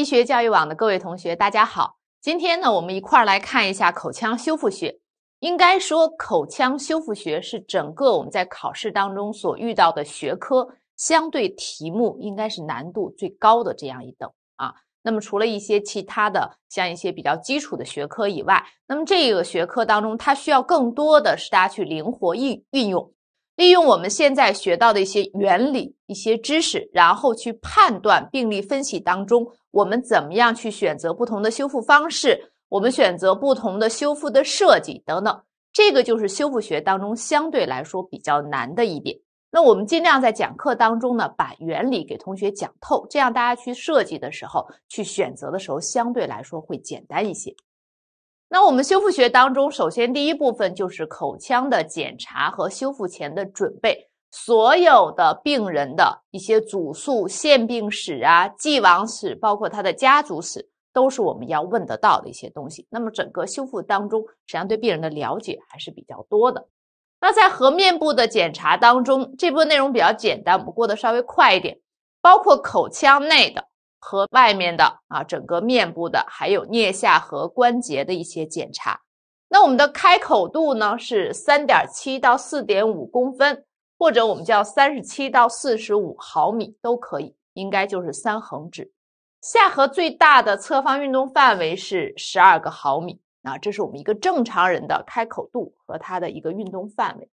医学教育网的各位同学，大家好。今天呢，我们一块儿来看一下口腔修复学。应该说，口腔修复学是整个我们在考试当中所遇到的学科，相对题目应该是难度最高的这样一等啊。那么，除了一些其他的像一些比较基础的学科以外，那么这个学科当中，它需要更多的是大家去灵活运运用。利用我们现在学到的一些原理、一些知识，然后去判断病例分析当中，我们怎么样去选择不同的修复方式，我们选择不同的修复的设计等等，这个就是修复学当中相对来说比较难的一点。那我们尽量在讲课当中呢，把原理给同学讲透，这样大家去设计的时候、去选择的时候，相对来说会简单一些。那我们修复学当中，首先第一部分就是口腔的检查和修复前的准备，所有的病人的一些主诉、现病史啊、既往史，包括他的家族史，都是我们要问得到的一些东西。那么整个修复当中，实际上对病人的了解还是比较多的。那在颌面部的检查当中，这部分内容比较简单，我们过得稍微快一点，包括口腔内的。和外面的啊，整个面部的，还有颞下颌关节的一些检查。那我们的开口度呢是三点七到四点五公分，或者我们叫三十七到四十五毫米都可以，应该就是三横指。下颌最大的侧方运动范围是十二个毫米啊，这是我们一个正常人的开口度和它的一个运动范围。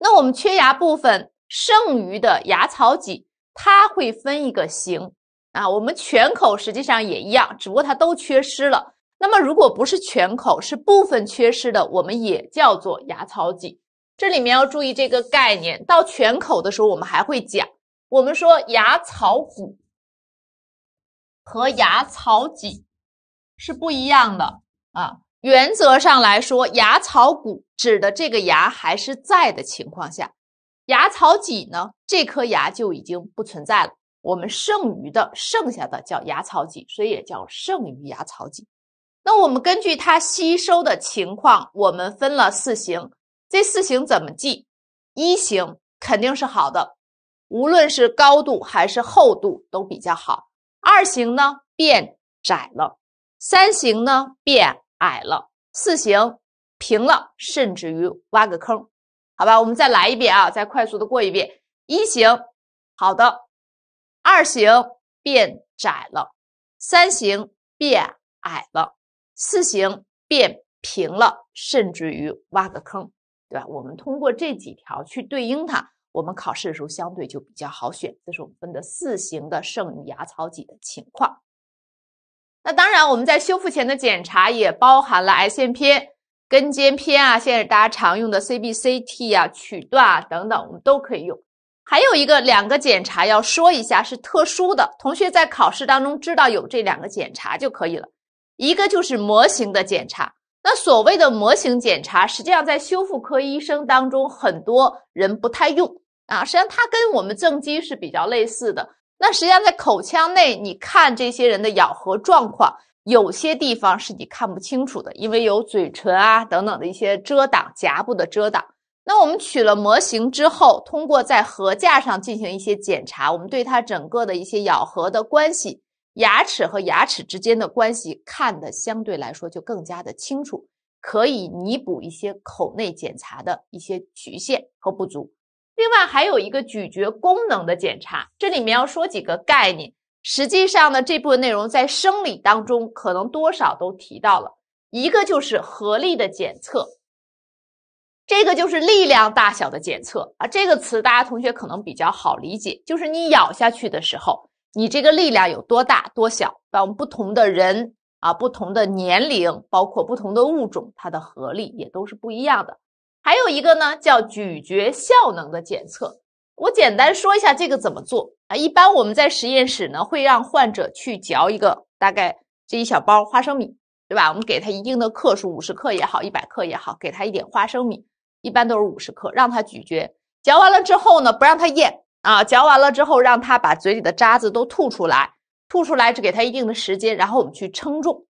那我们缺牙部分剩余的牙槽脊，它会分一个型。啊，我们全口实际上也一样，只不过它都缺失了。那么，如果不是全口，是部分缺失的，我们也叫做牙槽嵴。这里面要注意这个概念。到全口的时候，我们还会讲。我们说牙槽骨和牙槽嵴是不一样的啊。原则上来说，牙槽骨指的这个牙还是在的情况下，牙槽嵴呢，这颗牙就已经不存在了。我们剩余的剩下的叫牙槽嵴，所以也叫剩余牙槽嵴。那我们根据它吸收的情况，我们分了四型。这四型怎么记？一型肯定是好的，无论是高度还是厚度都比较好。二型呢变窄了，三型呢变矮了，四型平了，甚至于挖个坑，好吧？我们再来一遍啊，再快速的过一遍。一型，好的。二型变窄了，三型变矮了，四型变平了，甚至于挖个坑，对吧？我们通过这几条去对应它，我们考试的时候相对就比较好选。这是我们分的四型的剩余牙槽脊的情况。那当然，我们在修复前的检查也包含了癌线片、根尖片啊，现在大家常用的 CBCT 啊、曲段啊等等，我们都可以用。还有一个两个检查要说一下是特殊的，同学在考试当中知道有这两个检查就可以了。一个就是模型的检查，那所谓的模型检查，实际上在修复科医生当中很多人不太用啊。实际上它跟我们正畸是比较类似的。那实际上在口腔内，你看这些人的咬合状况，有些地方是你看不清楚的，因为有嘴唇啊等等的一些遮挡，颊部的遮挡。那我们取了模型之后，通过在颌架上进行一些检查，我们对它整个的一些咬合的关系、牙齿和牙齿之间的关系看的相对来说就更加的清楚，可以弥补一些口内检查的一些局限和不足。另外还有一个咀嚼功能的检查，这里面要说几个概念。实际上呢，这部分内容在生理当中可能多少都提到了，一个就是合力的检测。这个就是力量大小的检测啊，这个词大家同学可能比较好理解，就是你咬下去的时候，你这个力量有多大多小。我们不同的人啊、不同的年龄，包括不同的物种，它的合力也都是不一样的。还有一个呢，叫咀嚼效能的检测。我简单说一下这个怎么做啊。一般我们在实验室呢，会让患者去嚼一个大概这一小包花生米，对吧？我们给他一定的克数，五十克也好，一百克也好，给他一点花生米。一般都是五十克，让他咀嚼，嚼完了之后呢，不让他咽啊，嚼完了之后，让他把嘴里的渣子都吐出来，吐出来就给他一定的时间，然后我们去称重，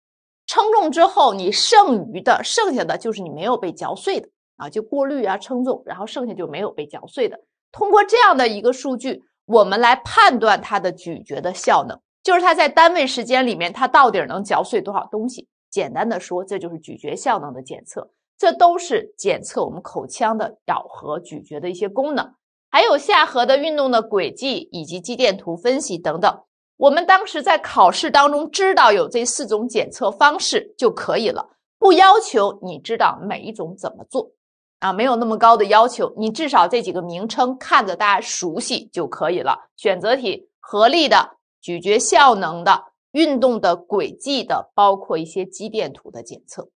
称重之后，你剩余的剩下的就是你没有被嚼碎的啊，就过滤啊，称重，然后剩下就没有被嚼碎的。通过这样的一个数据，我们来判断它的咀嚼的效能，就是它在单位时间里面，它到底能嚼碎多少东西。简单的说，这就是咀嚼效能的检测。这都是检测我们口腔的咬合、咀嚼的一些功能，还有下颌的运动的轨迹，以及肌电图分析等等。我们当时在考试当中知道有这四种检测方式就可以了，不要求你知道每一种怎么做啊，没有那么高的要求。你至少这几个名称看着大家熟悉就可以了。选择题：合力的、咀嚼效能的、运动的轨迹的，包括一些肌电图的检测，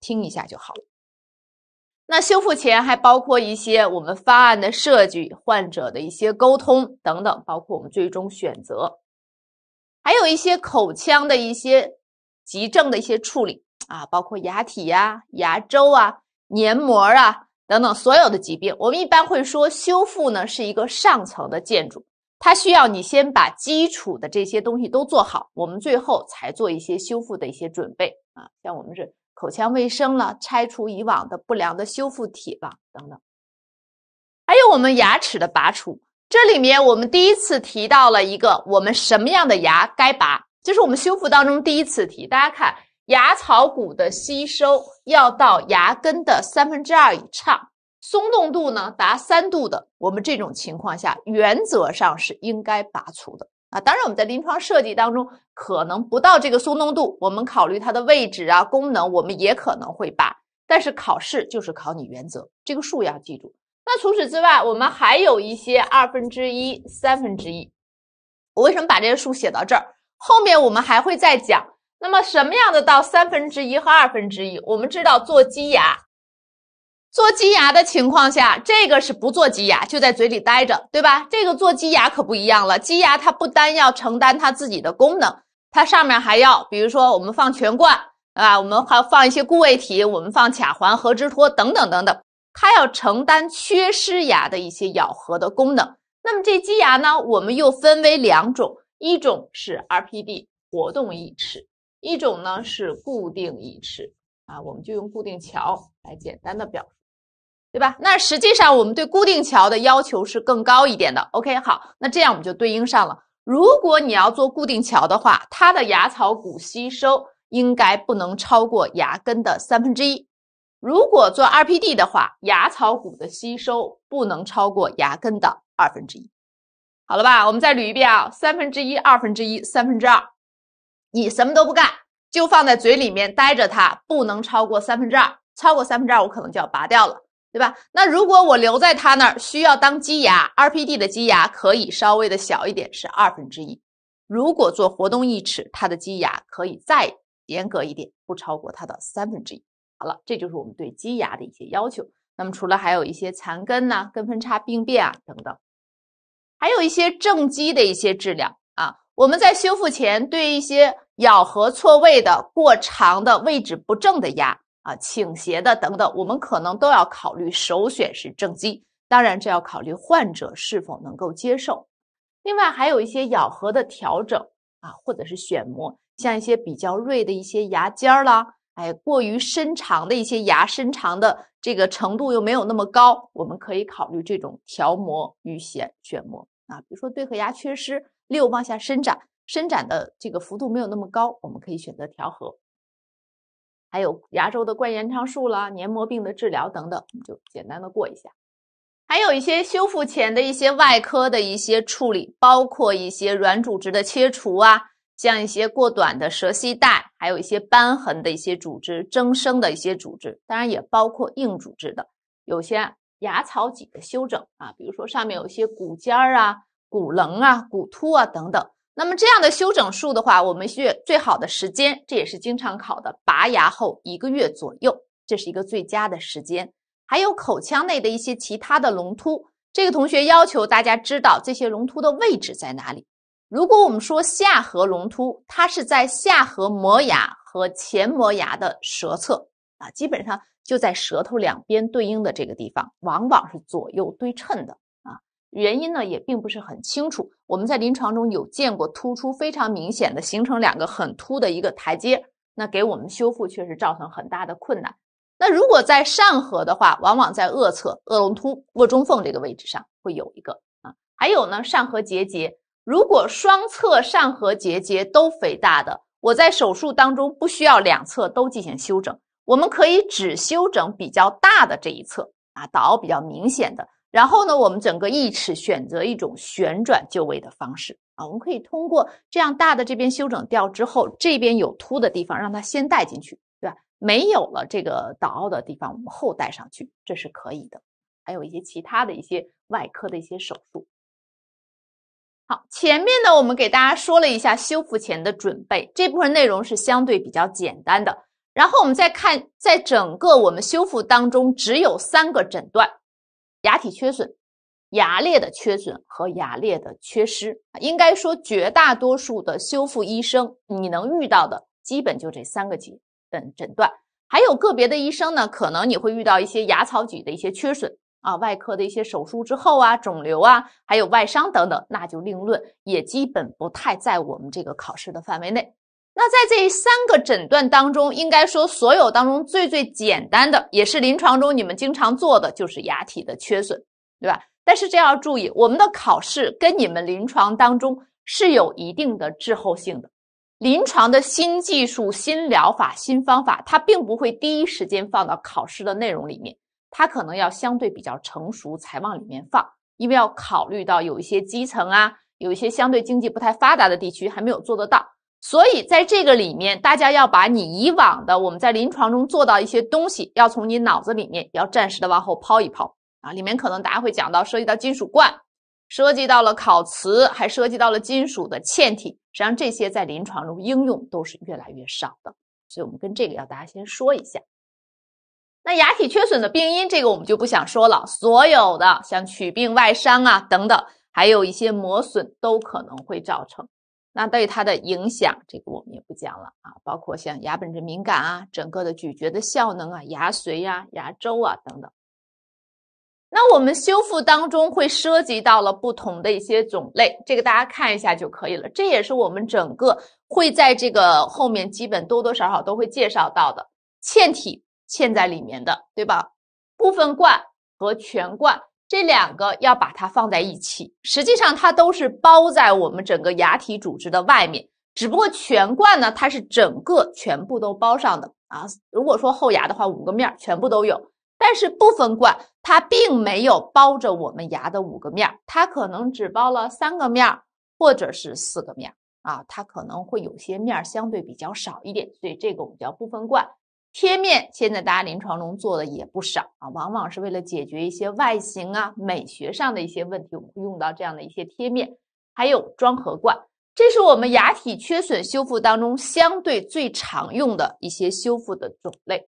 听一下就好了。那修复前还包括一些我们方案的设计、患者的一些沟通等等，包括我们最终选择，还有一些口腔的一些急症的一些处理啊，包括牙体呀、牙周啊、黏膜啊等等所有的疾病。我们一般会说，修复呢是一个上层的建筑，它需要你先把基础的这些东西都做好，我们最后才做一些修复的一些准备啊。像我们是。口腔卫生了，拆除以往的不良的修复体了，等等，还有我们牙齿的拔除。这里面我们第一次提到了一个，我们什么样的牙该拔，就是我们修复当中第一次提。大家看，牙槽骨的吸收要到牙根的三分之二以上，松动度呢达三度的，我们这种情况下原则上是应该拔除的。啊，当然我们在临床设计当中可能不到这个松动度，我们考虑它的位置啊、功能，我们也可能会把。但是考试就是考你原则，这个数要记住。那除此之外，我们还有一些二分之一、三分之一。我为什么把这些数写到这儿？后面我们还会再讲。那么什么样的到三分之一和二分之一？我们知道做基牙。做基牙的情况下，这个是不做基牙，就在嘴里待着，对吧？这个做基牙可不一样了。基牙它不单要承担它自己的功能，它上面还要，比如说我们放全冠，啊，我们还放一些固位体，我们放卡环和支托等等等等，它要承担缺失牙的一些咬合的功能。那么这鸡牙呢，我们又分为两种，一种是 RPD 活动义齿，一种呢是固定义齿，啊，我们就用固定桥来简单的表对吧？那实际上我们对固定桥的要求是更高一点的。OK，好，那这样我们就对应上了。如果你要做固定桥的话，它的牙槽骨吸收应该不能超过牙根的三分之一；如果做 RPD 的话，牙槽骨的吸收不能超过牙根的二分之一。好了吧？我们再捋一遍啊：三分之一、二分之一、三分之二。你什么都不干，就放在嘴里面待着，它不能超过三分之二。超过三分之二，我可能就要拔掉了。对吧？那如果我留在他那儿，需要当基牙，RPD 的基牙可以稍微的小一点，是二分之一。如果做活动义齿，它的基牙可以再严格一点，不超过它的三分之一。好了，这就是我们对基牙的一些要求。那么除了还有一些残根呐、根分叉病变啊等等，还有一些正畸的一些治疗啊，我们在修复前对一些咬合错位的、过长的、位置不正的牙。啊，倾斜的等等，我们可能都要考虑首选是正畸，当然这要考虑患者是否能够接受。另外还有一些咬合的调整啊，或者是选模，像一些比较锐的一些牙尖儿啦，哎，过于伸长的一些牙伸长的这个程度又没有那么高，我们可以考虑这种调模与选选模啊，比如说对颌牙缺失，六往下伸展，伸展的这个幅度没有那么高，我们可以选择调和。还有牙周的冠延长术啦、黏膜病的治疗等等，我们就简单的过一下。还有一些修复前的一些外科的一些处理，包括一些软组织的切除啊，像一些过短的舌系带，还有一些瘢痕的一些组织、增生的一些组织，当然也包括硬组织的，有些牙槽脊的修整啊，比如说上面有一些骨尖儿啊、骨棱啊、骨突啊等等。那么这样的修整术的话，我们越最好的时间，这也是经常考的，拔牙后一个月左右，这是一个最佳的时间。还有口腔内的一些其他的隆突，这个同学要求大家知道这些隆突的位置在哪里。如果我们说下颌隆突，它是在下颌磨牙和前磨牙的舌侧啊，基本上就在舌头两边对应的这个地方，往往是左右对称的。原因呢也并不是很清楚。我们在临床中有见过突出非常明显的，形成两个很凸的一个台阶，那给我们修复确实造成很大的困难。那如果在上颌的话，往往在腭侧、腭隆突、腭中缝这个位置上会有一个啊。还有呢，上颌结节，如果双侧上颌结节都肥大的，我在手术当中不需要两侧都进行修整，我们可以只修整比较大的这一侧啊，倒比较明显的。然后呢，我们整个义齿选择一种旋转就位的方式啊，我们可以通过这样大的这边修整掉之后，这边有凸的地方让它先带进去，对吧？没有了这个倒凹的地方，我们后带上去，这是可以的。还有一些其他的一些外科的一些手术。好，前面呢我们给大家说了一下修复前的准备，这部分内容是相对比较简单的。然后我们再看，在整个我们修复当中，只有三个诊断。牙体缺损、牙裂的缺损和牙裂的缺失，应该说绝大多数的修复医生，你能遇到的基本就这三个级等诊断。还有个别的医生呢，可能你会遇到一些牙槽骨的一些缺损啊，外科的一些手术之后啊，肿瘤啊，还有外伤等等，那就另论，也基本不太在我们这个考试的范围内。那在这三个诊断当中，应该说所有当中最最简单的，也是临床中你们经常做的，就是牙体的缺损，对吧？但是这要注意，我们的考试跟你们临床当中是有一定的滞后性的。临床的新技术、新疗法、新方法，它并不会第一时间放到考试的内容里面，它可能要相对比较成熟才往里面放，因为要考虑到有一些基层啊，有一些相对经济不太发达的地区还没有做得到。所以，在这个里面，大家要把你以往的我们在临床中做到一些东西，要从你脑子里面要暂时的往后抛一抛啊。里面可能大家会讲到，涉及到金属罐，涉及到了烤瓷，还涉及到了金属的嵌体，实际上这些在临床中应用都是越来越少的。所以我们跟这个要大家先说一下。那牙体缺损的病因，这个我们就不想说了。所有的像龋病、外伤啊等等，还有一些磨损都可能会造成。那对它的影响，这个我们也不讲了啊，包括像牙本质敏感啊，整个的咀嚼的效能啊，牙髓呀、牙周啊等等。那我们修复当中会涉及到了不同的一些种类，这个大家看一下就可以了。这也是我们整个会在这个后面基本多多少少都会介绍到的，嵌体嵌在里面的，对吧？部分冠和全冠。这两个要把它放在一起，实际上它都是包在我们整个牙体组织的外面，只不过全冠呢，它是整个全部都包上的啊。如果说后牙的话，五个面全部都有，但是部分冠它并没有包着我们牙的五个面，它可能只包了三个面或者是四个面啊，它可能会有些面相对比较少一点，所以这个我们叫部分冠。贴面现在大家临床中做的也不少啊，往往是为了解决一些外形啊、美学上的一些问题，我们会用到这样的一些贴面，还有装核冠，这是我们牙体缺损修复当中相对最常用的一些修复的种类。